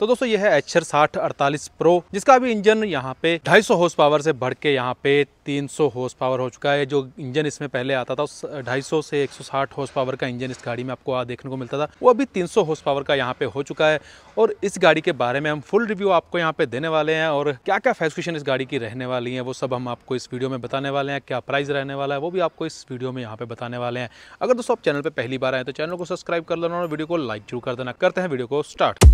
तो दोस्तों यह है एच साठ अड़तालीस प्रो जिसका अभी इंजन यहाँ पे 250 हॉर्स पावर से बढ़ के यहाँ पे 300 हॉर्स पावर हो चुका है जो इंजन इसमें पहले आता था 250 से 160 हॉर्स पावर का इंजन इस गाड़ी में आपको देखने को मिलता था वो अभी 300 हॉर्स पावर का यहाँ पे हो चुका है और इस गाड़ी के बारे में हम फुल रिव्यू आपको यहाँ पे देने वाले हैं और क्या क्या फैसलेशन इस गाड़ी की रहने वाली है वो सब हम आपको इस वीडियो में बताने वाले हैं क्या प्राइस रहने वाला है वो भी आपको इस वीडियो में यहाँ पे बताने वाले हैं अगर दोस्तों आप चैनल पर पहली बार आए तो चैनल को सब्सक्राइब कर लेना और वीडियो को लाइक जरूर कर देना करते हैं वीडियो को स्टार्ट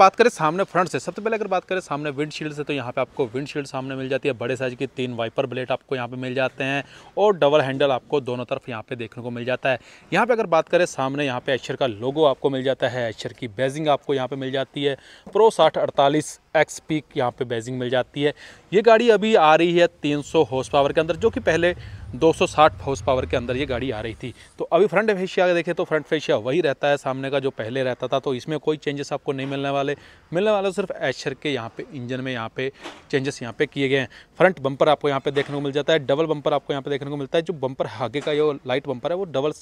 बात करें सामने फ्रंट से सबसे पहले अगर बात करें सामने विंडशील्ड से तो यहाँ पे आपको विंडशील्ड सामने मिल जाती है बड़े साइज की तीन वाइपर ब्लेड आपको यहाँ पे मिल जाते हैं और डबल हैंडल आपको दोनों तरफ यहाँ पे देखने को मिल जाता है यहाँ पे अगर बात करें सामने यहाँ पे एक्शर का लोगो आपको मिल जाता है एक्शर की बेजिंग आपको यहाँ पर मिल जाती है प्रो साठ अड़तालीस एक्स पीक यहाँ पे बेजिंग मिल जाती है ये गाड़ी अभी आ रही है तीन सौ हॉर्स पावर के अंदर जो कि पहले 260 हाउस पावर के अंदर ये गाड़ी आ रही थी तो अभी फ्रंट फेशिया देखें तो फ्रंट फेशिया वही रहता है सामने का जो पहले रहता था तो इसमें कोई चेंजेस आपको नहीं मिलने वाले मिलने वाले सिर्फ एशर के यहाँ पे इंजन में यहाँ पे चेंजेस यहाँ पे किए गए हैं फ्रंट बम्पर आपको यहाँ पे देखने को मिल जाता है डबल बम्पर आपको यहाँ पे देखने को मिलता है जो बम्पर आगे का जो लाइट बम्पर है वो डबल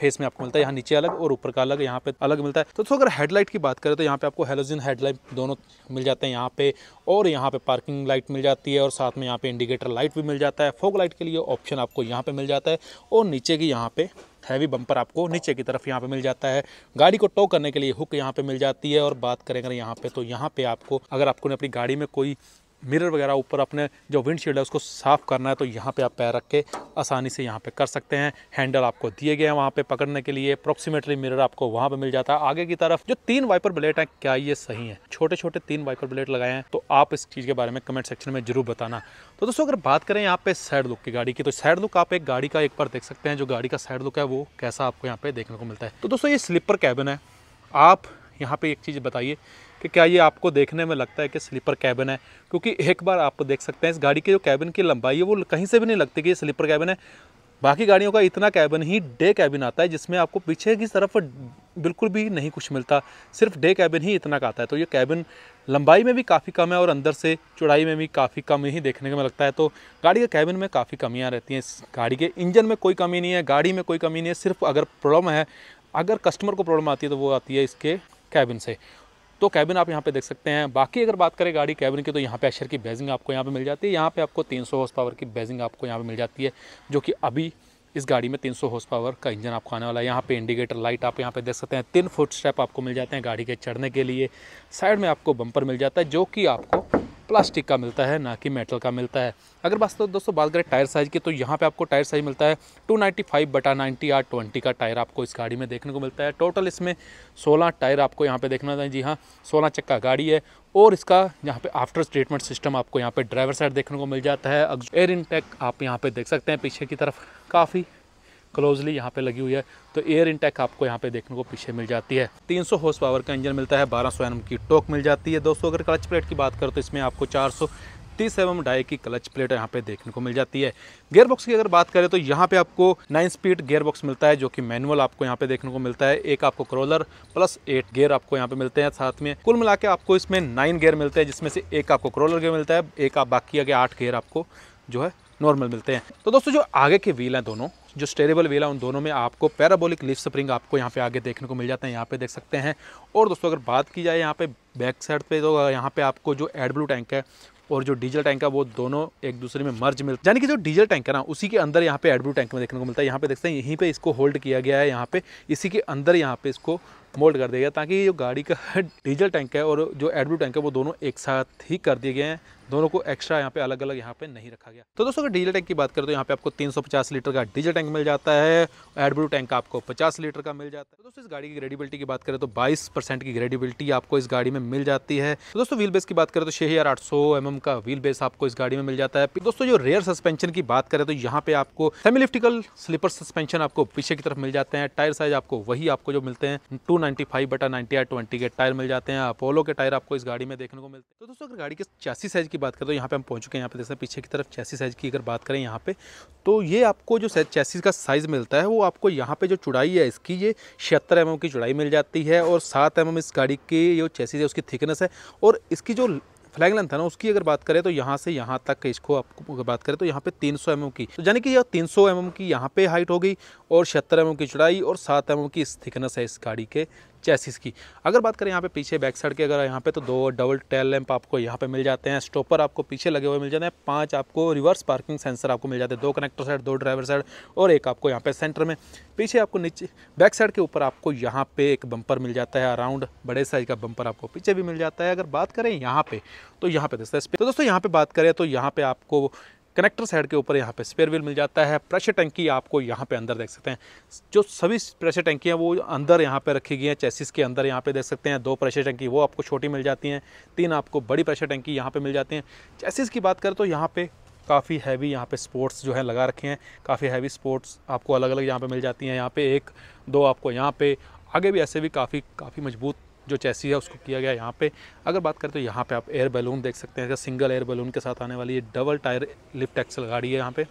फेस में आपको मिलता है यहाँ नीचे अलग और ऊपर का अलग यहाँ पे अलग मिलता है तो दोस्तों अगर हेडलाइट की बात करें तो यहाँ पे आपको हेलोजिन हेडलाइट दोनों मिल जाते हैं यहाँ पे और यहाँ पे पार्किंग लाइट मिल जाती है और साथ में यहाँ पे इंडिकेटर लाइट भी मिल जाता है फोक लाइट के लिए ऑप्शन आपको यहाँ पे मिल जाता है और नीचे की यहाँ पे हैवी बम्पर आपको नीचे की तरफ यहाँ पे मिल जाता है गाड़ी को टो करने के लिए हुक यहाँ पे मिल जाती है और बात करें अगर यहाँ पे तो यहाँ पे आपको अगर आपको अपनी गाड़ी में कोई मिरर वगैरह ऊपर अपने जो विंडशील्ड है उसको साफ़ करना है तो यहाँ पे आप पैर रख के आसानी से यहाँ पे कर सकते हैं हैंडल आपको दिए गए हैं वहाँ पे पकड़ने के लिए अप्रोक्सीमेटली मिरर आपको वहाँ पे मिल जाता है आगे की तरफ जो तीन वाइपर ब्लेड हैं क्या ये सही हैं छोटे छोटे तीन वाइपर ब्लेड लगाए हैं तो आप इस चीज़ के बारे में कमेंट सेक्शन में जरूर बताना तो दोस्तों अगर बात करें यहाँ पे साइड लुक की गाड़ी की तो साइड लुक आप एक गाड़ी का एक बार देख सकते हैं जो गाड़ी का साइड लुक है वो कैसा आपको यहाँ पे देखने को मिलता है तो दोस्तों ये स्लीपर कैबिन है आप यहाँ पे एक चीज़ बताइए कि क्या ये आपको देखने में लगता है कि स्लीपर कैबिन है क्योंकि एक बार आप देख सकते हैं इस गाड़ी की जो कैबिन की लंबाई है वो कहीं से भी नहीं लगती कि ये स्लीपर कैबिन है बाकी गाड़ियों का इतना कैबिन ही डे कैबिन आता है जिसमें आपको पीछे की तरफ बिल्कुल भी नहीं कुछ मिलता सिर्फ डे कैबिन ही इतना का आता है तो ये कैबिन लंबाई में भी काफ़ी कम है और अंदर से चौड़ाई में भी काफ़ी कम ही देखने को लगता है तो गाड़ी के कैबिन में काफ़ी कमियाँ रहती हैं गाड़ी के इंजन में कोई कमी नहीं है गाड़ी में कोई कमी नहीं है सिर्फ अगर प्रॉब्लम है अगर कस्टमर को प्रॉब्लम आती है तो वो आती है इसके कैबिन से तो कैबिन आप यहाँ पे देख सकते हैं बाकी अगर बात करें गाड़ी कैबिन की तो यहाँ पे एशर की बेजिंग आपको यहाँ पे मिल जाती है यहाँ पे आपको 300 हॉर्स पावर की बेजिंग आपको यहाँ पे मिल जाती है जो कि अभी इस गाड़ी में 300 हॉर्स पावर का इंजन आपको आने वाला है यहाँ पे इंडिकेटर लाइट आप यहाँ पे देख सकते हैं तीन फुट स्टेप आपको मिल जाते हैं गाड़ी के चढ़ने के लिए साइड में आपको बंपर मिल जाता है जो कि आपको प्लास्टिक का मिलता है ना कि मेटल का मिलता है अगर बात तो दोस्तों बात करें टायर साइज़ की तो यहाँ पे आपको टायर साइज़ मिलता है 295 बटा नाइन्टी आर ट्वेंटी का टायर आपको इस गाड़ी में देखने को मिलता है टोटल इसमें 16 टायर आपको यहाँ पे देखना है जी हाँ 16 चक्का गाड़ी है और इसका यहाँ पे आफ्टर स्टेटमेंट सिस्टम आपको यहाँ पर ड्राइवर साइड देखने को मिल जाता है एयर इनटेक आप यहाँ पर देख सकते हैं पीछे की तरफ काफ़ी क्लोजली यहाँ पे लगी हुई है तो एयर इंटेक आपको यहाँ पे देखने को पीछे मिल जाती है 300 हॉर्स पावर का इंजन मिलता है 1200 सौ की टोक मिल जाती है दोस्तों अगर क्लच प्लेट की बात करो तो इसमें आपको सौ तीस एवं डाई की क्लच प्लेट यहाँ पे देखने को मिल जाती है गेयर बॉक्स की अगर बात करें तो यहाँ पे आपको नाइन स्पीड गियर बॉक्स मिलता है जो कि मैनुअल आपको यहाँ पे देखने को मिलता है एक आपको क्रोलर प्लस एट गियर आपको यहाँ पे मिलते हैं साथ में कुल मिला के आपको इसमें नाइन गियर मिलते हैं जिसमें से एक आपको क्रोलर गेयर मिलता है एक आप बाकी आगे आठ गेयर आपको जो है नॉर्मल मिलते हैं तो दोस्तों जो आगे के व्हील हैं दोनों जो स्टेरेबल वेला उन दोनों में आपको पैराबोलिक लिफ स्प्रिंग आपको यहाँ पे आगे देखने को मिल जाता है यहाँ पे देख सकते हैं और दोस्तों अगर बात की जाए यहाँ पे बैक साइड पे तो यहाँ पे आपको जो एड ब्लू टैंक है और जो डीजल टैंक है वो दोनों एक दूसरे में मर्ज मिल यानी कि जो डीजल टैंक है ना उसी के अंदर यहाँ पे एडब्लू टैंक में देखने को मिलता है यहाँ पे देखते हैं यहीं पे इसको होल्ड किया गया है यहाँ पे इसी के अंदर यहाँ पे इसको मोल्ड कर दिया गया ताकि जो गाड़ी का डीजल टैंक है और जो एडब्लू टैंक है वो दोनों एक साथ ही कर दिए गए हैं दोनों को एक्स्ट्रा यहाँ पे अलग अलग यहाँ पे नहीं रखा गया तो दोस्तों अगर डीजल टैंक की बात करें तो यहाँ पे आपको 350 लीटर का डीजल टैंक मिल जाता है एडब्लू टैंक आपको 50 लीटर का मिल जाता है तो दोस्तों इस गाड़ी की ग्रेडिबिलिटी की बात करें तो 22 परसेंट की ग्रेडिबिलिटी आपको इस गाड़ी में मिल जाती है तो दोस्तों व्हील बेस की बात करें तो छह हज़ार mm का व्हील बेस आपको इस गाड़ी में मिल जाता है तो दोस्तों जो रेयर सस्पेंशन की बात करें तो यहाँ पे आपको सेमिलिफ्टिकल स्लीपर सस्पेंशन आपको पीछे की तरफ मिल जाते हैं टायर साइज आपको वही आपको जो मिलते हैं टू नाइन्टी फाइव बटा नाइन्टी आर ट्वेंटी के टायर मिल जाते हैं अपोलो के टायर आपको इस गाड़ी में देखने को मिलते हैं तो दोस्तों अगर गाड़ी के चैसी साइज़ की बात करें तो यहाँ पे हम पहुँच चुके हैं यहाँ पे जैसे पीछे की तरफ चैसी साइज़ की अगर बात करें यहाँ पे तो ये आपको जो चैसी का साइज़ मिलता है वो आपको यहाँ पे जो चुड़ाई है इसकी ये छिहत्तर एम की चुड़ाई मिल जाती है और सात एम इस गाड़ी की जो चैसी है उसकी थिकनेस है और इसकी जो फ्लैग लेंथ है ना उसकी अगर बात करें तो यहाँ से यहाँ तक इसको आपको बात करें तो यहाँ पे 300 सौ mm की तो यानी कि यह 300 सौ mm की यहाँ पे हाइट हो गई और छिहत्तर एम की चौड़ाई और सात एम mm की इस थिकनेस है इस गाड़ी के चैसिस की अगर बात करें यहाँ पे पीछे बैक साइड की अगर यहाँ पे तो दो डबल टेल लैंप आपको यहाँ पे मिल जाते हैं स्टॉपर आपको पीछे लगे हुए मिल जाते हैं पाँच आपको रिवर्स पार्किंग सेंसर आपको मिल जाते हैं दो कनेक्टर साइड दो ड्राइवर साइड और एक आपको यहाँ पे सेंटर में पीछे आपको नीचे बैक साइड के ऊपर आपको यहाँ पे एक बंपर मिल जाता है अराउंड बड़े साइज का बंपर आपको पीछे भी मिल जाता है अगर बात करें यहाँ पे तो यहाँ पे दोस्तों दोस्तों यहाँ पे बात करें तो यहाँ पे आपको कनेक्टर साइड के ऊपर यहाँ पे स्पेयर व्हील मिल जाता है प्रेशर टंकी आपको यहाँ पे अंदर देख सकते हैं जो सभी प्रेशर टंकियाँ वो अंदर यहाँ पे रखी गई हैं चैसिस के अंदर यहाँ पे देख सकते हैं दो प्रेशर टंकी वो आपको छोटी मिल जाती हैं तीन आपको बड़ी प्रेशर टंकी यहाँ पर मिल जाती हैं चैसिस की बात करें तो यहाँ पर काफ़ी हैवी यहाँ पे स्पोर्ट्स जो है लगा रखे हैं काफ़ी हैवी स्पोर्ट्स आपको अलग अलग यहाँ पे मिल जाती हैं यहाँ पे एक दो आपको यहाँ पे आगे भी ऐसे भी काफ़ी काफ़ी मजबूत जो चैसी है उसको किया गया यहाँ पे अगर बात करें तो यहाँ पे आप एयर बैलून देख सकते हैं सिंगल एयर बैलून के साथ आने वाली ये डबल टायर लिफ्ट एक्सल गाड़ी है यहाँ पे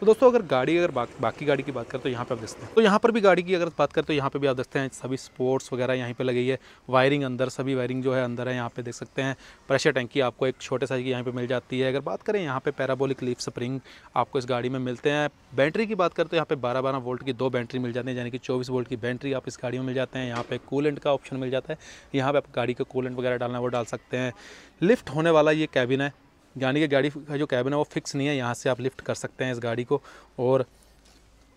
तो दोस्तों अगर गाड़ी अगर बा, बाकी गाड़ी की बात करें तो यहाँ पर आप देखते हैं तो यहाँ पर भी गाड़ी की अगर बात करें तो यहाँ पर भी आप देखते हैं सभी स्पोर्ट्स वगैरह यहाँ पर लगी है वायरिंग अंदर सभी वायरिंग जो है अंदर है यहाँ पर देख सकते हैं प्रेशर टैंकी आपको एक छोटे साइज की यहाँ पर मिल जाती है अगर बात करें यहाँ पर पैराबोलिक लीफ स्प्रिंग आपको इस गाड़ी में मिलते हैं बैटरी की बात करें तो यहाँ पर बारह बारह वोल्ट की दो बैटरी मिल जाती है यानी कि चौबीस वोल्ट की बैटरी आप इस गाड़ी में मिल जाते हैं यहाँ पर कूलेंट का ऑप्शन मिल जाता है यहाँ पर आप गाड़ी का कूलेंट वगैरह डालना वो डाल सकते हैं लिफ्ट होने वाला ये कैबिन है यानी कि गाड़ी का जो कैबिन है वो फिक्स नहीं है यहाँ से आप लिफ्ट कर सकते हैं इस गाड़ी को और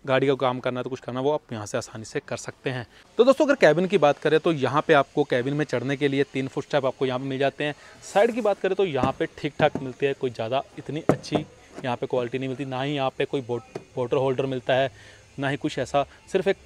गाड़ी का काम करना तो कुछ करना वो आप यहाँ से आसानी से कर सकते हैं तो दोस्तों अगर कैबिन की बात करें तो यहाँ पे आपको कैबिन में चढ़ने के लिए तीन फुट स्टेप आपको यहाँ पे मिल जाते हैं साइड की बात करें तो यहाँ पे ठीक ठाक मिलती है कोई ज़्यादा इतनी अच्छी यहाँ पे क्वालिटी नहीं मिलती ना ही यहाँ पे कोई बोट होल्डर मिलता है ना ही कुछ ऐसा सिर्फ एक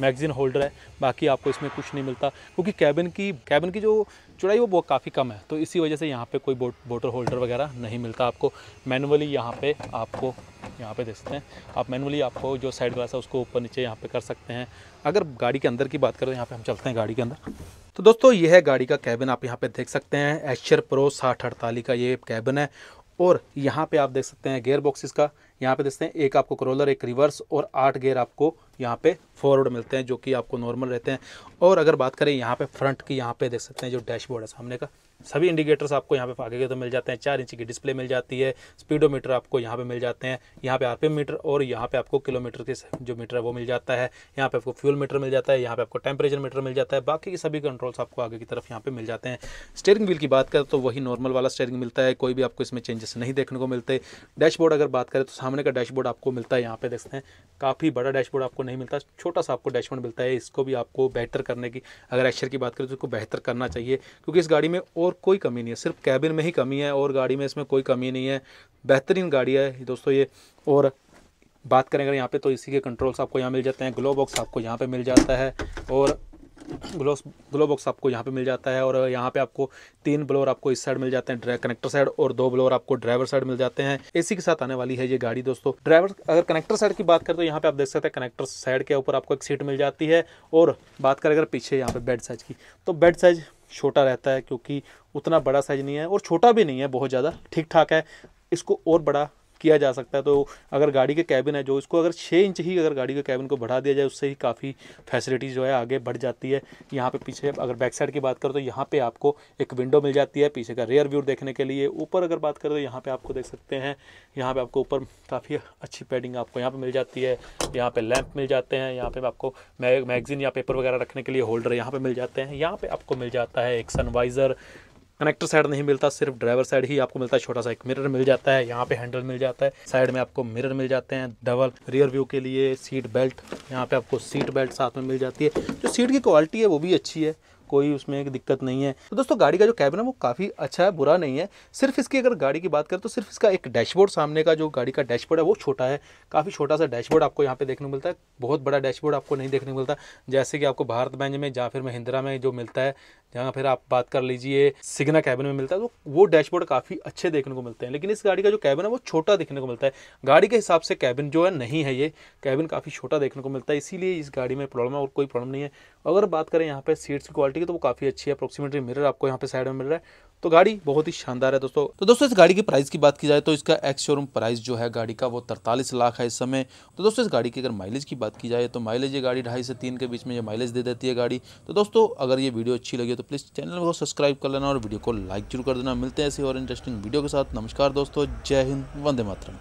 मैगज़ीन होल्डर है बाकी आपको इसमें कुछ नहीं मिलता क्योंकि कैबिन की कैबिन की जो चौड़ाई वो काफ़ी कम है तो इसी वजह से यहाँ पे कोई बोट बोटर होल्डर वगैरह नहीं मिलता आपको मैनुअली यहाँ पे आपको यहाँ पे देख सकते हैं आप मैनुअली आपको जो साइड ग्लास है उसको ऊपर नीचे यहाँ पे कर सकते हैं अगर गाड़ी के अंदर की बात करें तो यहाँ पे हम चलते हैं गाड़ी के अंदर तो दोस्तों यह है गाड़ी का कैबिन आप यहाँ पे देख सकते हैं एशर प्रो साठ अड़ताली का ये कैबिन है और यहाँ पे आप देख सकते हैं गेयर बॉक्सिस का यहाँ पे देखते हैं एक आपको क्रोलर एक रिवर्स और आठ गेयर आपको यहाँ पे फॉरवर्ड मिलते हैं जो कि आपको नॉर्मल रहते हैं और अगर बात करें यहाँ पे फ्रंट की यहाँ पे देख सकते हैं जो डैशबोर्ड है सामने का सभी इंडिकेटर्स आपको यहाँ पे आगे के तो मिल जाते हैं चार इंच की डिस्प्ले मिल जाती है स्पीडोमीटर आपको यहाँ पे मिल जाते हैं यहाँ पे आरपीएम मीटर और यहाँ पे आपको किलोमीटर के जो मीटर है वो मिल जाता है यहाँ पे आपको फ्यूल मीटर मिल जाता है यहाँ पे आपको टेम्परेचर मीटर मिल जाता है बाकी के सभी कंट्रोल्स आपको आगे की तरफ यहाँ पे मिल जाते हैं स्टेयरिंग व्हील की बात करें तो वही नॉर्मल वाला स्टेयरिंग मिलता है कोई भी आपको इसमें चेंजेस नहीं देखने को मिलते डैशबोर्ड अगर बात करें तो सामने का डैशबोर्ड आपको मिलता है यहाँ पे देखते हैं काफ़ी बड़ा डैशबोर्ड आपको नहीं मिलता छोटा सा आपको डैशबोर्ड मिलता है इसको भी आपको बेहतर करने की अगर एक्शर की बात करें तो इसको बेहतर करना चाहिए क्योंकि इस गाड़ी में और और कोई कमी नहीं है सिर्फ कैबिन में ही कमी है और गाड़ी में इसमें कोई कमी नहीं है बेहतरीन गाड़ी है दोस्तों ये और बात करें अगर यहाँ पे तो इसी के कंट्रोल्स आपको यहाँ मिल जाते हैं ग्लो बॉक्स आपको यहाँ पे मिल जाता है और ग्लो ग्लो बॉक्स आपको यहाँ पे मिल जाता है और यहाँ पे आपको तीन ब्लोर आपको इस साइड मिल जाते हैं कनेक्टर साइड और दो ब्लोर आपको ड्राइवर साइड मिल जाते हैं एसी के साथ आने वाली है ये गाड़ी दोस्तों ड्राइवर अगर कनेक्टर साइड की बात करें तो यहाँ पे आप देख सकते हैं कनेक्टर साइड के ऊपर आपको एक सीट मिल जाती है और बात करें अगर पीछे यहाँ पे बेड साइज की तो बेड साइज छोटा रहता है क्योंकि उतना बड़ा साइज नहीं है और छोटा भी नहीं है बहुत ज़्यादा ठीक ठाक है इसको और बड़ा किया जा सकता है तो अगर गाड़ी के कैबिन है जो इसको अगर छः इंच ही अगर गाड़ी के कैबिन को बढ़ा दिया जाए उससे ही काफ़ी फैसिलिटीज़ जो है आगे बढ़ जाती है यहाँ पे पीछे अगर बैक साइड की बात करो तो यहाँ पे आपको एक विंडो मिल जाती है पीछे का रेयर व्यू देखने के लिए ऊपर अगर बात करें तो यहाँ पर आपको देख सकते हैं यहाँ पर आपको ऊपर काफ़ी अच्छी पैडिंग आपको यहाँ पर मिल जाती है यहाँ पर लैंप मिल जाते हैं यहाँ पर आपको मैगजीन या पेपर वगैरह रखने के लिए होल्डर यहाँ पर मिल जाते हैं यहाँ पर आपको मिल जाता है एक सनवाइज़र कनेक्टर साइड नहीं मिलता सिर्फ ड्राइवर साइड ही आपको मिलता है छोटा सा एक मिरर मिल जाता है यहाँ पे हैंडल मिल जाता है साइड में आपको मिरर मिल जाते हैं डबल रियर व्यू के लिए सीट बेल्ट यहाँ पे आपको सीट बेल्ट साथ में मिल जाती है जो सीट की क्वालिटी है वो भी अच्छी है कोई उसमें एक दिक्कत नहीं है तो दोस्तों गाड़ी का जो कैबिन है वो काफ़ी अच्छा है बुरा नहीं है सिर्फ इसकी अगर गाड़ी की बात करें तो सिर्फ इसका एक डैशबोर्ड सामने का जो गाड़ी का डैशबोर्ड है वो छोटा है काफ़ी छोटा सा डैशबोर्ड आपको यहाँ पे देखने को मिलता है बहुत बड़ा डैशबोर्ड आपको नहीं देखने को मिलता जैसे कि आपको भारत बैंक में या फिर महिंद्रा में जो मिलता है जहाँ फिर आप बात कर लीजिए सिग्ना कैबिन में मिलता है तो वो डैशबोर्ड काफ़ी अच्छे देखने को मिलते हैं लेकिन इस गाड़ी का जो कैबिन है वो छोटा देखने को मिलता है गाड़ी के हिसाब से कैबिन जो है नहीं है ये कैबिन काफ़ी छोटा देखने को मिलता है इसीलिए इस गाड़ी में प्रॉब्लम है और कोई प्रॉब्लम नहीं है अगर बात करें यहाँ पर सीट्स की क्वालिटी ठीक है तो वो काफ़ी अच्छी है अप्रोक्सीमेटली मिरर आपको यहाँ पे साइड में मिल रहा है तो गाड़ी बहुत ही शानदार है दोस्तों तो दोस्तों इस गाड़ी की प्राइस की बात की जाए तो इसका एक्स शोरूम प्राइस जो है गाड़ी का वो तरतालीस लाख है इस समय तो दोस्तों इस गाड़ी की अगर माइलेज की बात की जाए तो माइलेज ये गाड़ी ढाई से तीन के बीच में ये माइलेज दे देती है गाड़ी तो दोस्तों अगर ये वीडियो अच्छी लगी तो प्लीज़ चैनल को सब्सक्राइब कर लेना और वीडियो को लाइक जरूर कर देना मिलते हैं ऐसे और इंटरेस्टिंग वीडियो के साथ नमस्कार दोस्तों जय हिंद वंदे मातरम